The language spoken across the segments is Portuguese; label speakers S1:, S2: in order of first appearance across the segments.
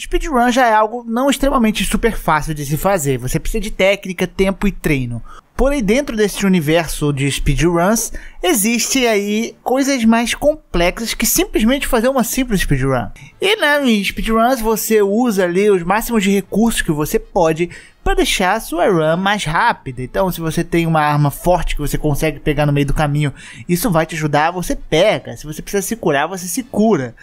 S1: Speedrun já é algo não extremamente super fácil de se fazer, você precisa de técnica, tempo e treino. Porém, dentro desse universo de speedruns, existem aí coisas mais complexas que simplesmente fazer uma simples speedrun. E né, em speedruns você usa ali os máximos de recursos que você pode para deixar a sua run mais rápida. Então, se você tem uma arma forte que você consegue pegar no meio do caminho, isso vai te ajudar, você pega. Se você precisa se curar, você se cura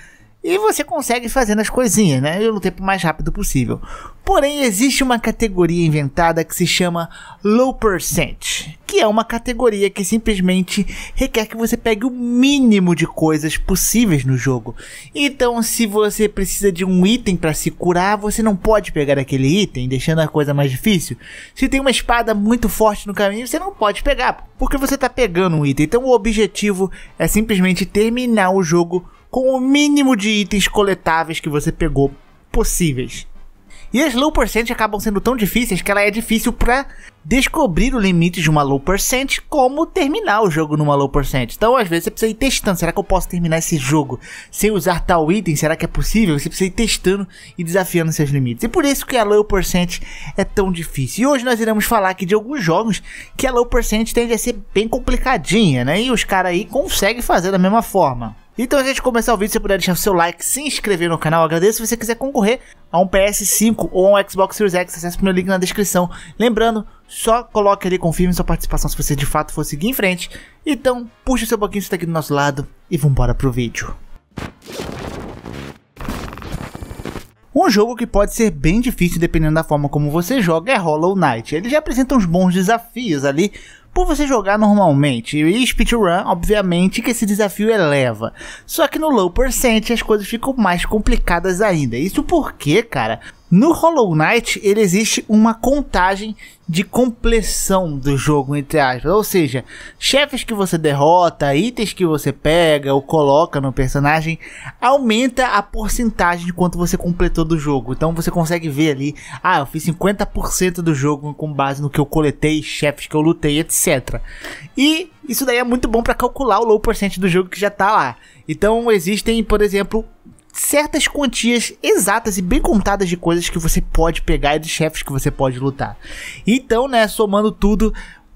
S1: e você consegue fazendo as coisinhas, né? E no tempo mais rápido possível. Porém, existe uma categoria inventada que se chama Low Percent, que é uma categoria que simplesmente requer que você pegue o mínimo de coisas possíveis no jogo. Então, se você precisa de um item para se curar, você não pode pegar aquele item, deixando a coisa mais difícil. Se tem uma espada muito forte no caminho, você não pode pegar, porque você está pegando um item. Então, o objetivo é simplesmente terminar o jogo com o mínimo de itens coletáveis que você pegou possíveis. E as low percent acabam sendo tão difíceis que ela é difícil para descobrir o limite de uma low percent, como terminar o jogo numa low percent. Então, às vezes você precisa ir testando, será que eu posso terminar esse jogo sem usar tal item? Será que é possível? Você precisa ir testando e desafiando seus limites. E por isso que a low percent é tão difícil. E hoje nós iremos falar aqui de alguns jogos que a low percent tende a ser bem complicadinha, né? E os caras aí conseguem fazer da mesma forma. Então, antes de começar o vídeo, se você puder deixar o seu like, se inscrever no canal, agradeço. Se você quiser concorrer a um PS5 ou um Xbox Series X, acesse o meu link na descrição. Lembrando, só coloque ali, confirme sua participação se você de fato for seguir em frente. Então, puxa o seu pouquinho, você tá aqui do nosso lado e vambora pro vídeo. Um jogo que pode ser bem difícil dependendo da forma como você joga é Hollow Knight. Ele já apresenta uns bons desafios ali, por você jogar normalmente. E speedrun, obviamente, que esse desafio eleva. Só que no low percent as coisas ficam mais complicadas ainda. Isso porque, cara, no Hollow Knight, ele existe uma contagem de compleção do jogo, entre aspas. Ou seja, chefes que você derrota, itens que você pega ou coloca no personagem, aumenta a porcentagem de quanto você completou do jogo. Então você consegue ver ali, ah, eu fiz 50% do jogo com base no que eu coletei, chefes que eu lutei, etc. E isso daí é muito bom para calcular o low percent do jogo que já tá lá. Então existem, por exemplo, certas quantias exatas e bem contadas de coisas que você pode pegar e de chefes que você pode lutar. Então, né, somando tudo,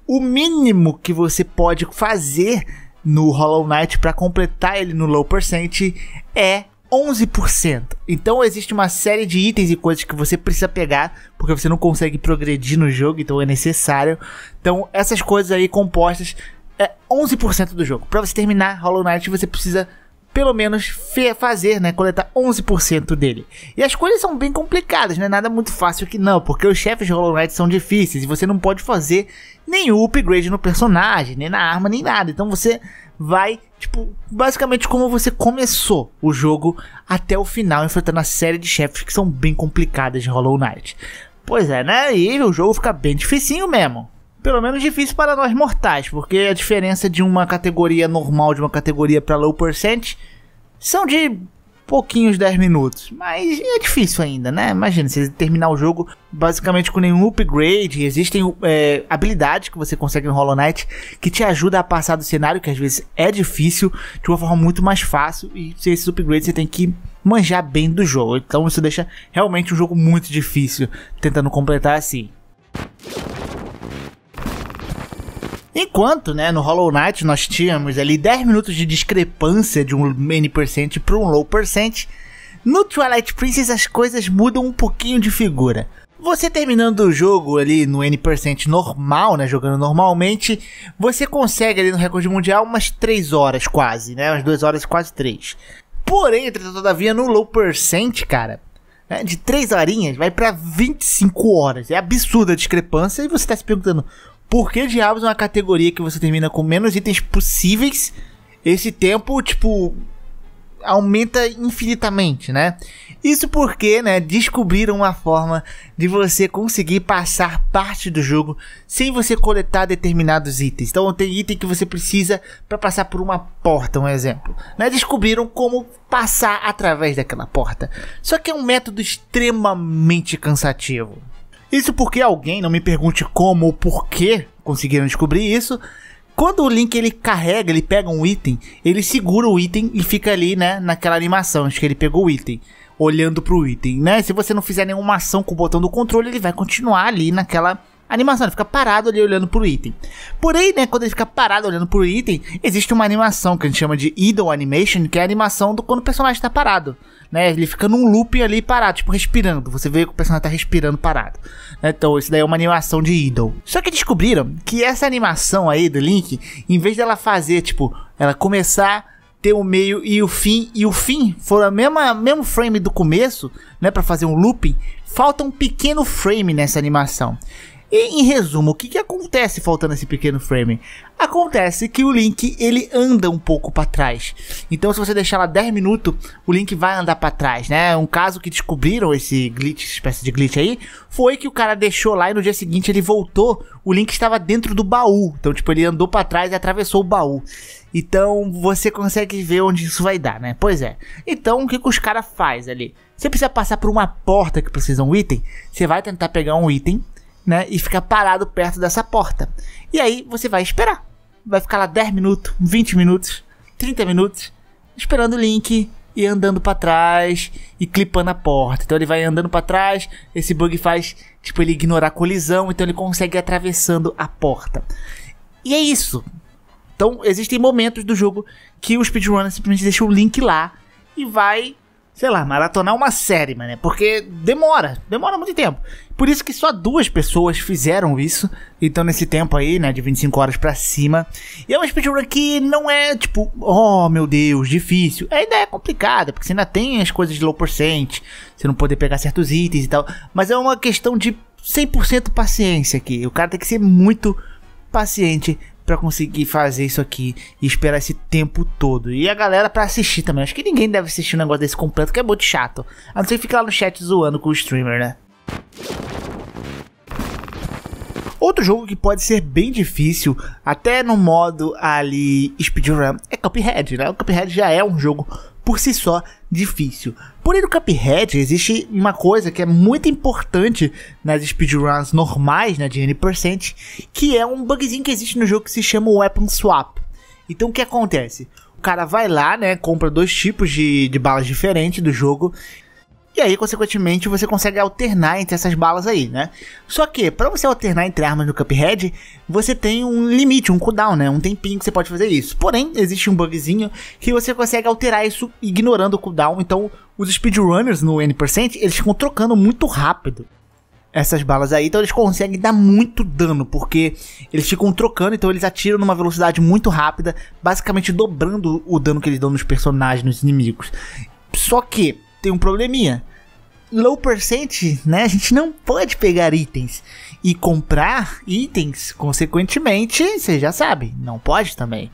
S1: o mínimo que você pode fazer no Hollow Knight para completar ele no low percent é 11%. Então existe uma série de itens e coisas que você precisa pegar, porque você não consegue progredir no jogo, então é necessário. Então essas coisas aí compostas é 11% do jogo. Para você terminar Hollow Knight, você precisa pelo menos fazer, né, coletar 11% dele. E as coisas são bem complicadas, não é nada muito fácil que não, porque os chefes de Hollow Knight são difíceis e você não pode fazer nenhum upgrade no personagem, nem na arma, nem nada. Então você vai, tipo, basicamente como você começou o jogo até o final, enfrentando a série de chefes que são bem complicadas de Hollow Knight. Pois é, né? E o jogo fica bem dificinho mesmo. Pelo menos difícil para nós mortais, porque a diferença de uma categoria normal de uma categoria para low percent são de pouquinhos 10 minutos. Mas é difícil ainda, né? Imagina, você terminar o jogo basicamente com nenhum upgrade. Existem é, habilidades que você consegue no Hollow Knight que te ajuda a passar do cenário, que às vezes é difícil, de uma forma muito mais fácil. E esses upgrades você tem que manjar bem do jogo. Então isso deixa realmente um jogo muito difícil tentando completar assim. Enquanto, né, no Hollow Knight nós tínhamos ali 10 minutos de discrepância de um many percent para um low percent, no Twilight Princess as coisas mudam um pouquinho de figura. Você terminando o jogo ali no N% normal, né? Jogando normalmente, você consegue ali no recorde mundial umas 3 horas quase, né? Umas 2 horas quase 3. Porém, entretanto, todavia, no low percent, cara, né? de 3 horinhas vai para 25 horas. É absurda a discrepância e você tá se perguntando, por que diabos é uma categoria que você termina com menos itens possíveis, esse tempo, tipo, aumenta infinitamente, né? Isso porque, né, descobriram uma forma de você conseguir passar parte do jogo sem você coletar determinados itens. Então tem item que você precisa para passar por uma porta, um exemplo. Né? Descobriram como passar através daquela porta. Só que é um método extremamente cansativo. Isso porque alguém, não me pergunte como ou por que conseguiram descobrir isso, quando o Link ele carrega, ele pega um item, ele segura o item e fica ali, né, naquela animação, acho que ele pegou o item, olhando pro item, né? Se você não fizer nenhuma ação com o botão do controle, ele vai continuar ali naquela animação, ele fica parado ali olhando pro item. Porém, né, quando ele fica parado olhando pro item, existe uma animação que a gente chama de idle animation, que é a animação do quando o personagem tá parado. Né, ele fica num looping ali parado, tipo respirando. Você vê que o personagem tá respirando parado. Né? Então, isso daí é uma animação de idle. Só que descobriram que essa animação aí do Link, em vez dela fazer, tipo, ela começar ter o meio e o fim e o fim for a mesma mesmo frame do começo, né, para fazer um looping, falta um pequeno frame nessa animação. E, em resumo, o que, que acontece faltando esse pequeno frame? Acontece que o Link ele anda um pouco para trás. Então, se você deixar lá 10 minutos, o Link vai andar para trás, né? Um caso que descobriram esse glitch, espécie de glitch aí, foi que o cara deixou lá e no dia seguinte ele voltou, o Link estava dentro do baú. Então, tipo, ele andou para trás e atravessou o baú. Então, você consegue ver onde isso vai dar, né? Pois é. Então, o que, que os caras faz ali? Você precisa passar por uma porta que precisa de um item, você vai tentar pegar um item né? E ficar parado perto dessa porta. E aí você vai esperar. Vai ficar lá 10 minutos, 20 minutos, 30 minutos, esperando o link e andando para trás e clipando a porta. Então ele vai andando para trás, esse bug faz tipo ele ignorar a colisão, então ele consegue ir atravessando a porta. E é isso. Então existem momentos do jogo que o speedrunner simplesmente deixa o link lá e vai sei lá, maratonar uma série, mano. Porque demora, demora muito tempo. Por isso que só duas pessoas fizeram isso. Então, nesse tempo aí, né, de 25 horas para cima. E é uma speedrun que não é tipo, oh meu Deus, difícil. A ideia é complicada, porque você ainda tem as coisas de low percent, você não poder pegar certos itens e tal. Mas é uma questão de 100% paciência aqui. O cara tem que ser muito paciente para conseguir fazer isso aqui e esperar esse tempo todo. E a galera para assistir também. Acho que ninguém deve assistir um negócio desse completo, que é muito chato. A não ser ficar lá no chat zoando com o streamer, né? Outro jogo que pode ser bem difícil, até no modo ali speedrun, é Cuphead, né? O Cuphead já é um jogo por si só difícil. Porém, no Cuphead existe uma coisa que é muito importante nas speedruns normais, né, de N%, que é um bugzinho que existe no jogo que se chama Weapon Swap. Então, o que acontece? O cara vai lá, né, compra dois tipos de, de balas diferentes do jogo e aí, consequentemente, você consegue alternar entre essas balas aí, né? Só que, para você alternar entre armas no Cuphead, você tem um limite, um cooldown, né? Um tempinho que você pode fazer isso. Porém, existe um bugzinho que você consegue alterar isso ignorando o cooldown. Então, os speedrunners no N%, eles ficam trocando muito rápido essas balas aí, então eles conseguem dar muito dano, porque eles ficam trocando, então eles atiram numa velocidade muito rápida, basicamente dobrando o dano que eles dão nos personagens, nos inimigos. Só que tem um probleminha. Low percent, né? A gente não pode pegar itens e comprar itens, consequentemente, você já sabe, não pode também.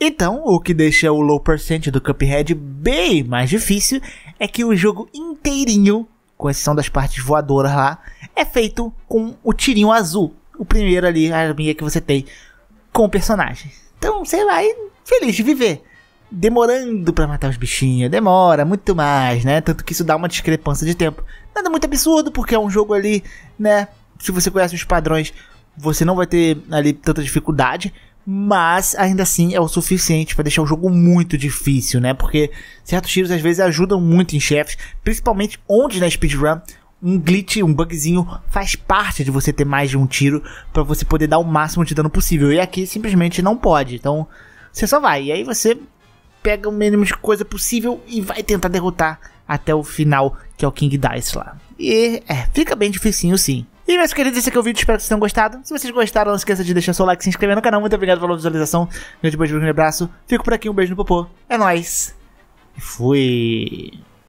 S1: Então, o que deixa o low percent do Cuphead bem mais difícil é que o jogo inteirinho, com exceção das partes voadoras lá, é feito com o tirinho azul, o primeiro ali, a arminha que você tem com o personagem. Então, você vai feliz de viver demorando para matar os bichinhos. Demora muito mais, né? Tanto que isso dá uma discrepância de tempo. Nada muito absurdo, porque é um jogo ali, né? Se você conhece os padrões, você não vai ter ali tanta dificuldade. Mas ainda assim é o suficiente para deixar o jogo muito difícil, né? Porque certos tiros às vezes ajudam muito em chefes, principalmente onde na speedrun um glitch, um bugzinho faz parte de você ter mais de um tiro para você poder dar o máximo de dano possível. E aqui simplesmente não pode. Então, você só vai. E aí você pega o mínimo de coisa possível e vai tentar derrotar até o final, que é o King Dice lá. E é, fica bem dificinho sim. E meus queridos, esse aqui é o vídeo, espero que vocês tenham gostado. Se vocês gostaram, não esqueça de deixar seu like, se inscrever no canal. Muito obrigado pela visualização. Grande beijo, grande abraço. Fico por aqui, um beijo no popô. É nóis. Fui.